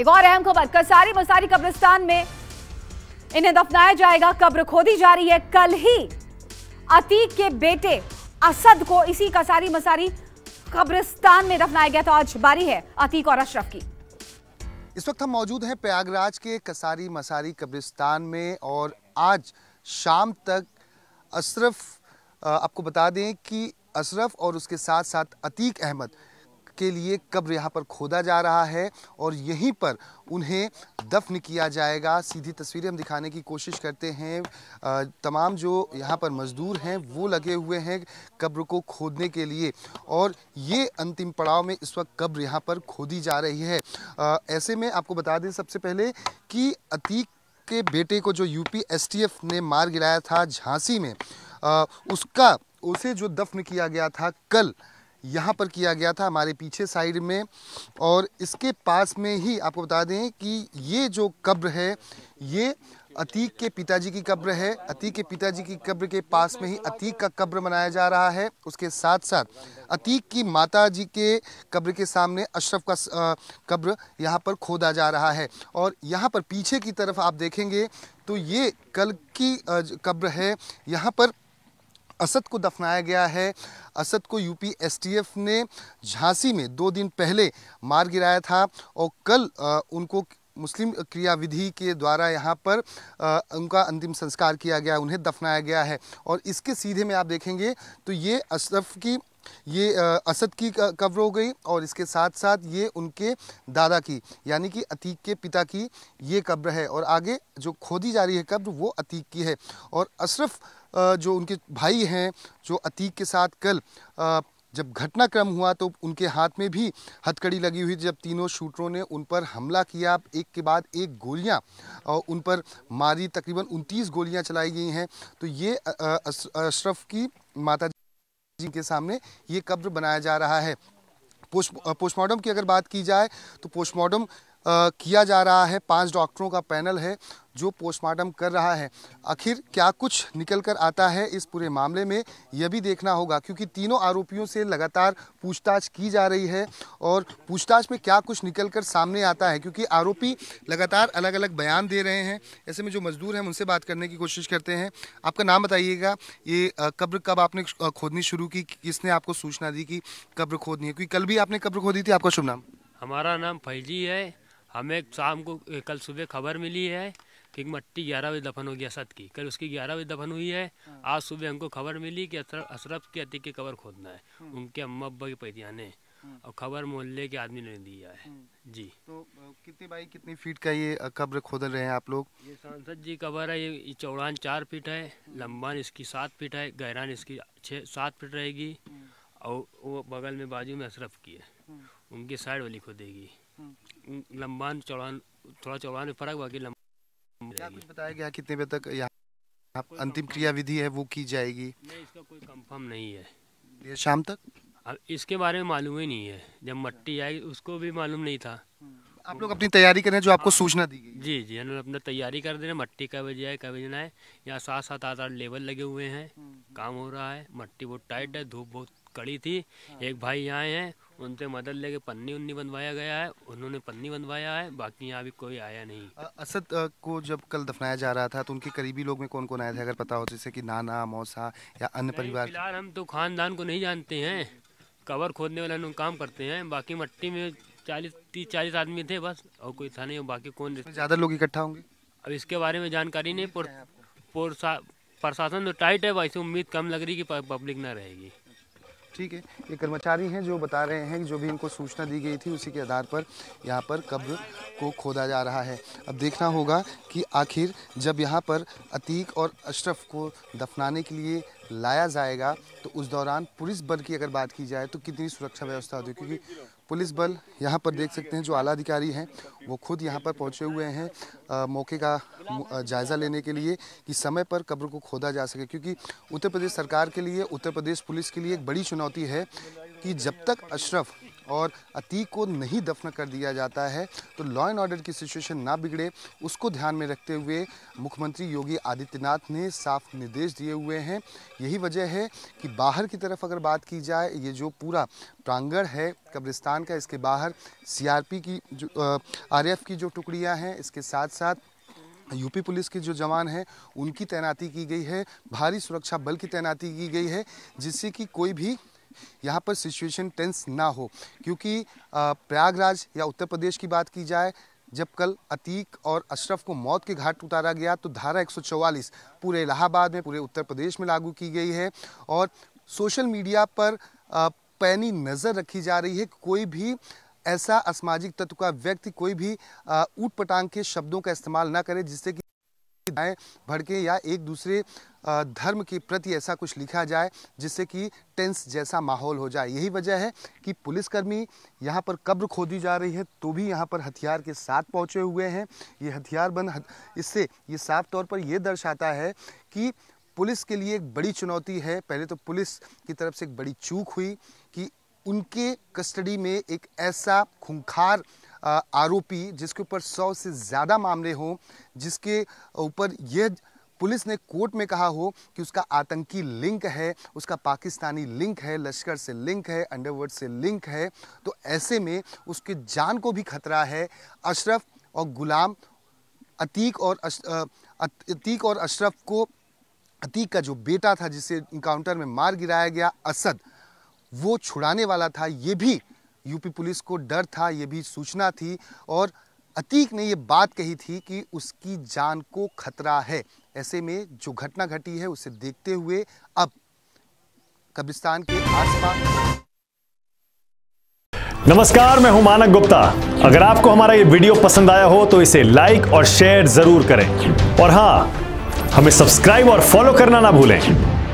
एक और अहम खबर कसारी मसारी कब्रिस्तान में इन्हें दफनाया जाएगा कब्र खोदी जा रही है कल ही अतीक के बेटे असद को इसी कसारी मसारी कब्रिस्तान में दफनाया गया तो आज बारी है अतीक और अशरफ की इस वक्त हम मौजूद हैं प्रयागराज के कसारी मसारी कब्रिस्तान में और आज शाम तक अशरफ आपको बता दें कि अशरफ और उसके साथ साथ अतीक अहमद के लिए कब्र यहाँ पर खोदा जा रहा है और यहीं पर उन्हें दफन किया जाएगा सीधी तस्वीरें हम दिखाने की कोशिश करते हैं तमाम जो यहाँ पर मज़दूर हैं वो लगे हुए हैं कब्र को खोदने के लिए और ये अंतिम पड़ाव में इस वक्त कब्र यहाँ पर खोदी जा रही है ऐसे में आपको बता दें सबसे पहले कि अतीक के बेटे को जो यूपीएसटीएफ ने मार गिराया था झांसी में आ, उसका उसे जो दफन किया गया था कल यहाँ पर किया गया था हमारे पीछे साइड में और इसके पास में ही आपको बता दें कि ये जो कब्र है ये अतीक के पिताजी की कब्र है अतीक के पिताजी की कब्र के पास में ही अतीक का कब्र मनाया जा रहा है उसके साथ साथ अतीक की माता जी के कब्र के सामने अशरफ का कब्र यहाँ पर खोदा जा रहा है और यहाँ पर पीछे की तरफ आप देखेंगे तो ये कल की कब्र है यहाँ पर असद को दफनाया गया है असद को यूपी एसटीएफ ने झांसी में दो दिन पहले मार गिराया था और कल उनको मुस्लिम क्रियाविधि के द्वारा यहाँ पर आ, उनका अंतिम संस्कार किया गया उन्हें दफनाया गया है और इसके सीधे में आप देखेंगे तो ये अशरफ की ये आ, असद की कब्र हो गई और इसके साथ साथ ये उनके दादा की यानी कि अतीक के पिता की ये कब्र है और आगे जो खोदी जा रही है कब्र वो अतीक की है और अशरफ जो उनके भाई हैं जो अतीक के साथ कल जब घटनाक्रम हुआ तो उनके हाथ में भी हथकड़ी लगी हुई जब तीनों शूटरों ने उन पर हमला किया एक के बाद एक गोलियां और उन पर मारी तकरीबन उनतीस गोलियां चलाई गई हैं तो ये अशरफ की माता जी के सामने ये कब्र बनाया जा रहा है पोस्टमार्टम की अगर बात की जाए तो पोस्टमार्टम किया जा रहा है पांच डॉक्टरों का पैनल है जो पोस्टमार्टम कर रहा है आखिर क्या कुछ निकल कर आता है इस पूरे मामले में यह भी देखना होगा क्योंकि तीनों आरोपियों से लगातार पूछताछ की जा रही है और पूछताछ में क्या कुछ निकल कर सामने आता है क्योंकि आरोपी लगातार अलग अलग बयान दे रहे हैं ऐसे में जो मजदूर हैं उनसे बात करने की कोशिश करते हैं आपका नाम बताइएगा ये कब्र कब आपने खोदनी शुरू की किसने आपको सूचना दी कि कब्र खोदनी है क्योंकि कल भी आपने कब्र खोदी थी आपका शुभ नाम हमारा नाम फैजी है हमें शाम को कल सुबह खबर मिली है ठीक मट्टी ग्यारह बजे दफन हो गया असद की कल उसकी ग्यारह बजे दफन हुई है हाँ। आज सुबह हमको खबर मिली कि अशरफ के अति की कबर खोदना है हाँ। उनके अम्मा अब्बा के पैतियाने हाँ। और खबर मोहल्ले के आदमी ने दिया है जी तो कितनी बाई कितनी फीट का ये कब्र खोद रहे हैं आप लोग ये सांसद जी कबर है ये चौड़ान चार फीट है लंबान इसकी सात फीट है गहरान इसकी छः सात फीट रहेगी और वो बगल में बाजू में अशरफ की है उनकी साइड वाली खोदेगी लंबान चौड़ान थोड़ा चौड़ान में फ़र्क बाकी क्या कुछ बताया गया कितने बजे तक यहाँ अंतिम क्रिया विधि है वो की जाएगी नहीं इसका कोई कंफर्म नहीं है देर शाम तक अब इसके बारे में मालूम ही नहीं है जब मट्टी आई उसको भी मालूम नहीं था आप लोग अपनी तैयारी करें जो आपको हाँ। सूचना दी गई जी जी हम अपना तैयारी कर दे रहे मट्टी कब बजे आए कब बजे ना है यहाँ सात सात आठ आठ लेवल लगे हुए हैं हम्म, हम्म। काम हो रहा है मट्टी बहुत टाइट है धूप बहुत कड़ी थी हाँ। एक भाई यहाँ हैं उनसे मदद लेके पन्नी उन्नी बनवाया गया है उन्होंने पन्नी बनवाया है बाकी यहाँ भी कोई आया नहीं असद को जब कल दफनाया जा रहा था तो उनके करीबी लोग में कौन कौन आए थे अगर पता हो जैसे कि नाना मौसा या अन्य परिवार फिलहाल हम तो खानदान को नहीं जानते हैं कवर खोदने वाले लोग काम करते हैं बाकी मट्टी में चालीस तीस चालीस आदमी थे बस और कोई था नहीं बाकी कौन ज़्यादा लोग इकट्ठा होंगे अब इसके बारे में जानकारी नहीं प्रशासन तो टाइट है वैसे उम्मीद कम लग रही कि पब्लिक ना रहेगी ठीक है ये कर्मचारी हैं जो बता रहे हैं कि जो भी इनको सूचना दी गई थी उसी के आधार पर यहाँ पर कब्र को खोदा जा रहा है अब देखना होगा कि आखिर जब यहाँ पर अतीक और अशरफ को दफनाने के लिए लाया जाएगा तो उस दौरान पुलिस बल की अगर बात की जाए तो कितनी सुरक्षा व्यवस्था होती है क्योंकि पुलिस बल यहाँ पर देख सकते हैं जो आला अधिकारी हैं वो खुद यहाँ पर पहुँचे हुए हैं आ, मौके का जायज़ा लेने के लिए कि समय पर कब्र को खोदा जा सके क्योंकि उत्तर प्रदेश सरकार के लिए उत्तर प्रदेश पुलिस के लिए एक बड़ी चुनौती है कि जब तक अशरफ और अतीक को नहीं दफन कर दिया जाता है तो लॉ एंड ऑर्डर की सिचुएशन ना बिगड़े उसको ध्यान में रखते हुए मुख्यमंत्री योगी आदित्यनाथ ने साफ निर्देश दिए हुए हैं यही वजह है कि बाहर की तरफ अगर बात की जाए ये जो पूरा प्रांगण है कब्रिस्तान का इसके बाहर सीआरपी की जो आर की जो टुकड़ियाँ हैं इसके साथ साथ यूपी पुलिस के जो जवान हैं उनकी तैनाती की गई है भारी सुरक्षा बल की तैनाती की गई है जिससे कि कोई भी यहाँ पर सिचुएशन टेंस ना हो क्योंकि प्रयागराज या उत्तर प्रदेश की बात की जाए जब कल अतीक और अशरफ को मौत के घाट उतारा गया तो धारा 144 पूरे इलाहाबाद में पूरे उत्तर प्रदेश में लागू की गई है और सोशल मीडिया पर पैनी नज़र रखी जा रही है कोई भी ऐसा असामाजिक तत्व का व्यक्ति कोई भी ऊट पटांग के शब्दों का इस्तेमाल ना करे जिससे कि आए भड़के या एक दूसरे धर्म के प्रति ऐसा कुछ लिखा जाए जिससे कि टेंस जैसा माहौल हो जाए यही वजह है कि पुलिसकर्मी यहाँ पर कब्र खोदी जा रही है तो भी यहाँ पर हथियार के साथ पहुँचे हुए हैं ये हथियारबंद हथ... इससे ये साफ तौर पर यह दर्शाता है कि पुलिस के लिए एक बड़ी चुनौती है पहले तो पुलिस की तरफ से एक बड़ी चूक हुई कि उनके कस्टडी में एक ऐसा खूंखार आरोपी जिसके ऊपर सौ से ज़्यादा मामले हों जिसके ऊपर यह पुलिस ने कोर्ट में कहा हो कि उसका आतंकी लिंक है उसका पाकिस्तानी लिंक है लश्कर से लिंक है अंडरवर्ल्ड से लिंक है तो ऐसे में उसके जान को भी खतरा है अशरफ और गुलाम अतीक और अश अतीक और अशरफ को अतीक का जो बेटा था जिसे इंकाउंटर में मार गिराया गया असद वो छुड़ाने वाला था ये भी यूपी पुलिस को डर था ये भी सूचना थी और अतीक ने ये बात कही थी कि उसकी जान को खतरा है ऐसे में जो घटना घटी है उसे देखते हुए अब कब्रिस्तान के आसपास नमस्कार मैं हूं मानक गुप्ता अगर आपको हमारा ये वीडियो पसंद आया हो तो इसे लाइक और शेयर जरूर करें और हाँ हमें सब्सक्राइब और फॉलो करना ना भूलें